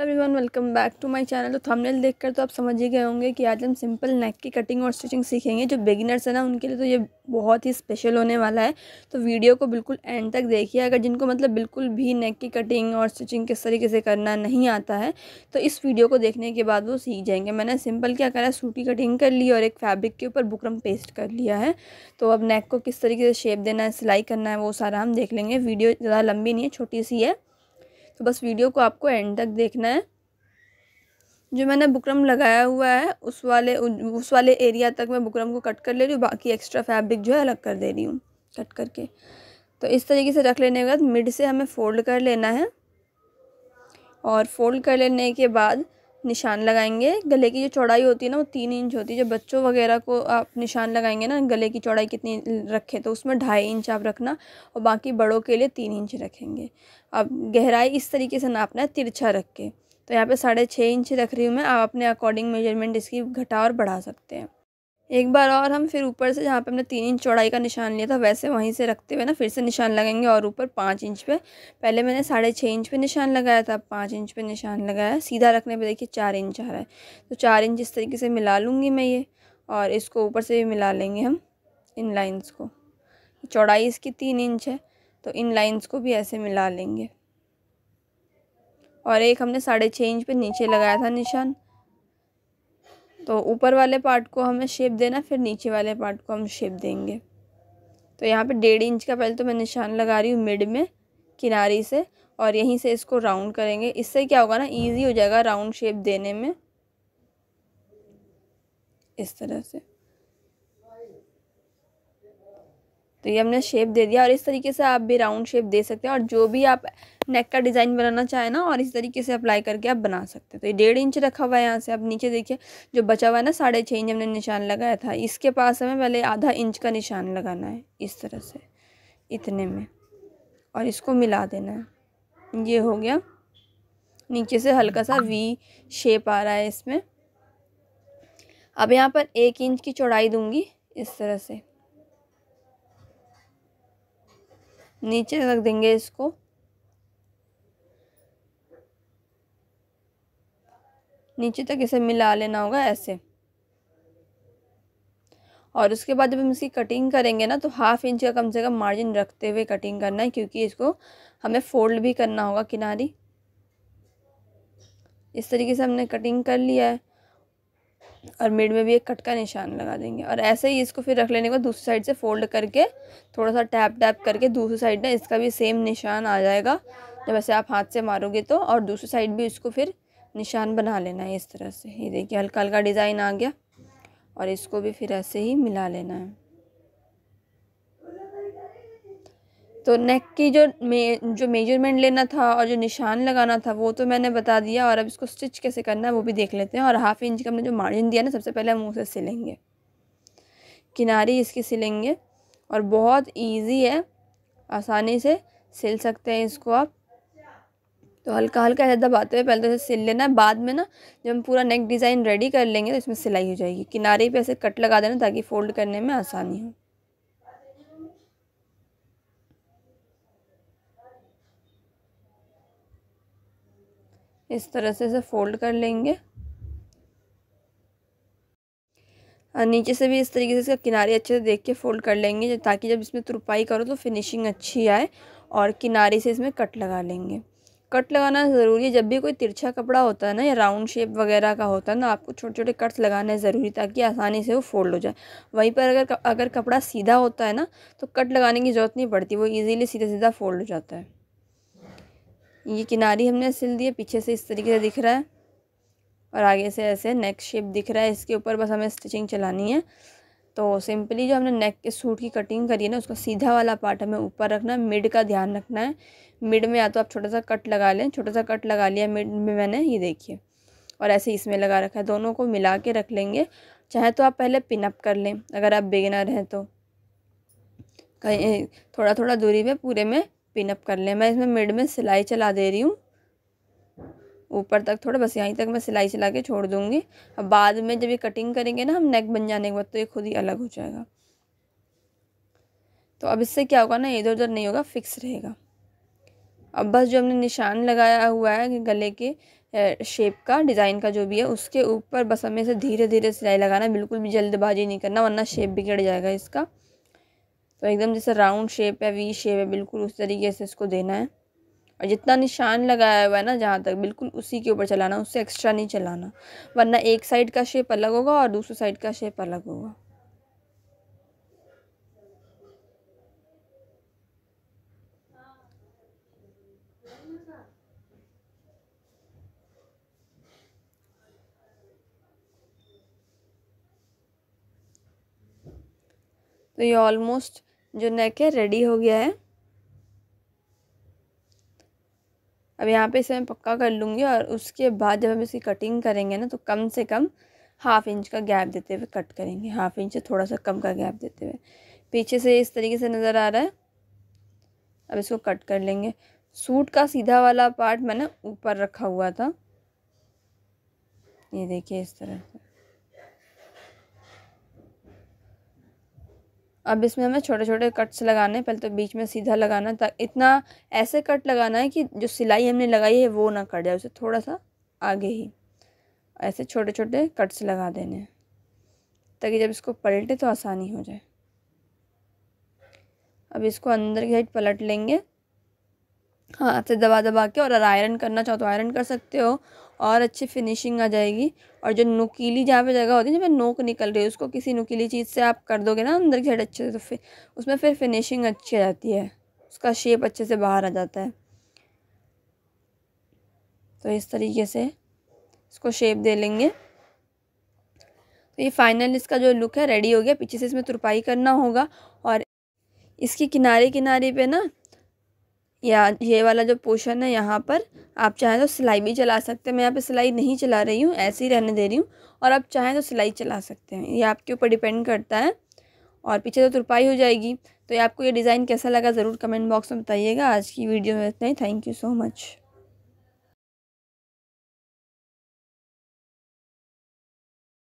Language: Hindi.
hello everyone welcome back to my channel तो थंबनेल देखकर तो आप समझ ही गए होंगे कि आज हम सिंपल नेक की कटिंग और स्टिचिंग सीखेंगे जो बिगिनर्स हैं ना उनके लिए तो ये बहुत ही स्पेशल होने वाला है तो वीडियो को बिल्कुल एंड तक देखिए अगर जिनको मतलब बिल्कुल भी नेक की कटिंग और स्टिचिंग किस तरीके से करना नहीं आता है तो इस वीडियो को देखने के बाद वो सीख जाएंगे मैंने सिंपल क्या करा सूटी कटिंग कर ली और एक फैब्रिक के ऊपर बुकरम पेस्ट कर लिया है तो अब नेक को किस तरीके से शेप देना है सिलाई करना है वो सारा हम देख लेंगे वीडियो ज़्यादा लंबी नहीं है छोटी सी है तो बस वीडियो को आपको एंड तक देखना है जो मैंने बुकरम लगाया हुआ है उस वाले उस वाले एरिया तक मैं बुकरम को कट कर ले रही हूँ बाकी एक्स्ट्रा फैब्रिक जो है अलग कर दे रही हूँ कट करके तो इस तरीके से रख लेने के बाद मिड से हमें फ़ोल्ड कर लेना है और फोल्ड कर लेने के बाद निशान लगाएंगे गले की जो चौड़ाई होती है ना वो तीन इंच होती है जब बच्चों वगैरह को आप निशान लगाएंगे ना गले की चौड़ाई कितनी रखे तो उसमें ढाई इंच आप रखना और बाकी बड़ों के लिए तीन इंच रखेंगे अब गहराई इस तरीके से नापना है तिरछा रख के तो यहाँ पे साढ़े छः इंच रख रही हूँ मैं आप अपने अकॉर्डिंग मेजरमेंट इसकी घटा और बढ़ा सकते हैं एक बार और हम फिर ऊपर से जहाँ पे हमने तीन इंच चौड़ाई का निशान लिया था वैसे वहीं से रखते हुए ना फिर से निशान लगाएंगे और ऊपर पाँच इंच पे पहले मैंने साढ़े छः इंच पे निशान लगाया था पाँच इंच पे निशान लगाया सीधा रखने पे देखिए चार इंच आ रहा है तो चार इंच इस तरीके से मिला लूँगी मैं ये और इसको ऊपर से भी मिला लेंगे हम इन लाइन्स को चौड़ाई इसकी तीन इंच है तो इन लाइन्स को भी ऐसे मिला लेंगे और एक हमने साढ़े छः इंच पर नीचे लगाया था निशान तो ऊपर वाले पार्ट को हमें शेप देना फिर नीचे वाले पार्ट को हम शेप देंगे तो यहाँ पे डेढ़ इंच का पहले तो मैं निशान लगा रही हूँ मिड में किनारी से और यहीं से इसको राउंड करेंगे इससे क्या होगा ना इजी हो जाएगा राउंड शेप देने में इस तरह से तो ये हमने शेप दे दिया और इस तरीके से आप भी राउंड शेप दे सकते हैं और जो भी आप नेक का डिज़ाइन बनाना चाहें ना और इस तरीके से अप्लाई करके आप बना सकते हैं तो ये डेढ़ इंच रखा हुआ है यहाँ से आप नीचे देखिए जो बचा हुआ है ना साढ़े छः इंच हमने निशान लगाया था इसके पास हमें पहले आधा इंच का निशान लगाना है इस तरह से इतने में और इसको मिला देना है ये हो गया नीचे से हल्का सा वी शेप आ रहा है इसमें अब यहाँ पर एक इंच की चौड़ाई दूंगी इस तरह से नीचे रख देंगे इसको नीचे तक इसे मिला लेना होगा ऐसे और उसके बाद जब हम इसकी कटिंग करेंगे ना तो हाफ इंच का कम से कम मार्जिन रखते हुए कटिंग करना है क्योंकि इसको हमें फोल्ड भी करना होगा किनारी इस तरीके से हमने कटिंग कर लिया है और मिड में भी एक कट का निशान लगा देंगे और ऐसे ही इसको फिर रख लेने के बाद दूसरी साइड से फोल्ड करके थोड़ा सा टैप टैप करके दूसरी साइड ना इसका भी सेम निशान आ जाएगा जब ऐसे आप हाथ से मारोगे तो और दूसरी साइड भी इसको फिर निशान बना लेना है इस तरह से ये देखिए हल्का हल्का डिज़ाइन आ गया और इसको भी फिर ऐसे ही मिला लेना है तो नेक की जो मे जो मेजरमेंट लेना था और जो निशान लगाना था वो तो मैंने बता दिया और अब इसको स्टिच कैसे करना है वो भी देख लेते हैं और हाफ़ इंच का हमने जो मार्जिन दिया ना सबसे पहले हम उसे सिलेंगे किनारी इसकी सिलेंगे और बहुत इजी है आसानी से सिल सकते हैं इसको आप तो हल्का हल्का ऐसे दबाते हुए पहले तो इसे सिल लेना है बाद में ना जब हम पूरा नेक डिज़ाइन रेडी कर लेंगे तो इसमें सिलाई हो जाएगी किनारे पे ऐसे कट लगा देना ताकि फ़ोल्ड करने में आसानी हो इस तरह से इसे फोल्ड कर लेंगे और नीचे से भी इस तरीके से इसका किनारे अच्छे से देख के फोल्ड कर लेंगे ताकि जब इसमें तुरपाई करो तो फिनिशिंग अच्छी आए और किनारे से इसमें कट लगा लेंगे कट लगाना ज़रूरी है जब भी कोई तिरछा कपड़ा होता है ना या राउंड शेप वगैरह का होता है ना आपको छोटे छोटे कट्स लगाना ज़रूरी ताकि आसानी से वो फोल्ड हो जाए वहीं पर अगर अगर कपड़ा सीधा होता है ना तो कट लगाने की ज़रूरत नहीं पड़ती वो ईज़िली सीधा सीधा फोल्ड हो जाता है ये किनारी हमने सिल दी है पीछे से इस तरीके से दिख रहा है और आगे से ऐसे नेक शेप दिख रहा है इसके ऊपर बस हमें स्टिचिंग चलानी है तो सिंपली जो हमने नेक के सूट की कटिंग करी है ना उसका सीधा वाला पार्ट हमें ऊपर रखना है मिड का ध्यान रखना है मिड में या तो आप छोटा सा कट लगा लें छोटा सा कट लगा लिया मिड में मैंने ये देखिए और ऐसे इसमें लगा रखा है दोनों को मिला के रख लेंगे चाहे तो आप पहले पिनअप कर लें अगर आप बिगिनर हैं तो कहीं थोड़ा थोड़ा दूरी में पूरे में पिनअप कर लें मैं इसमें मिड में सिलाई चला दे रही हूँ ऊपर तक थोड़ा बस यहीं तक मैं सिलाई चला के छोड़ दूँगी अब बाद में जब ये कटिंग करेंगे ना हम नेक बन जाने के बाद तो ये खुद ही अलग हो जाएगा तो अब इससे क्या होगा ना इधर उधर नहीं होगा फिक्स रहेगा अब बस जो हमने निशान लगाया हुआ है गले के शेप का डिज़ाइन का जो भी है उसके ऊपर बस हमें इसे धीरे धीरे सिलाई लगाना बिल्कुल भी जल्दबाजी नहीं करना वरना शेप बिगड़ जाएगा इसका तो एकदम जैसे राउंड शेप है वी शेप है बिल्कुल उस तरीके से इसको देना है और जितना निशान लगाया हुआ है ना जहाँ तक बिल्कुल उसी के ऊपर चलाना उससे एक्स्ट्रा नहीं चलाना वरना एक साइड का शेप अलग होगा और दूसरी साइड का शेप अलग होगा तो ये ऑलमोस्ट जो नेक है रेडी हो गया है अब यहाँ पे इसे मैं पक्का कर लूँगी और उसके बाद जब हम इसकी कटिंग करेंगे ना तो कम से कम हाफ इंच का गैप देते हुए कट करेंगे हाफ इंच से थोड़ा सा कम का गैप देते हुए पीछे से इस तरीके से नज़र आ रहा है अब इसको कट कर लेंगे सूट का सीधा वाला पार्ट मैंने ऊपर रखा हुआ था ये देखिए इस तरह अब इसमें हमें छोटे छोटे कट्स लगाने हैं पहले तो बीच में सीधा लगाना है इतना ऐसे कट लगाना है कि जो सिलाई हमने लगाई है वो ना कट जाए उसे थोड़ा सा आगे ही ऐसे छोटे छोटे कट्स लगा देने हैं ताकि जब इसको पलटे तो आसानी हो जाए अब इसको अंदर की साइड पलट लेंगे हाथ से दबा दबा के और अगर आयरन करना चाहो तो आयरन कर सकते हो और अच्छी फिनिशिंग आ जाएगी और जो नुकीली जहाँ पे जगह होती है जब नोक निकल रही है उसको किसी नुकीली चीज़ से आप कर दोगे ना अंदर की साइड अच्छे से तो फिर उसमें फिर फिनिशिंग अच्छी आ जाती है उसका शेप अच्छे से बाहर आ जाता है तो इस तरीके से इसको शेप दे लेंगे तो ये फाइनल इसका जो लुक है रेडी हो गया पीछे से इसमें तुरपाई करना होगा और इसके किनारे किनारे पर ना या ये वाला जो पोर्शन है यहाँ पर आप चाहें तो सिलाई भी चला सकते हैं मैं यहाँ पे सिलाई नहीं चला रही हूँ ऐसे ही रहने दे रही हूँ और आप चाहें तो सिलाई चला सकते हैं ये आपके ऊपर डिपेंड करता है और पीछे तो तुरपाई हो जाएगी तो ये आपको ये डिज़ाइन कैसा लगा ज़रूर कमेंट बॉक्स में बताइएगा आज की वीडियो में इतना ही थैंक यू सो मच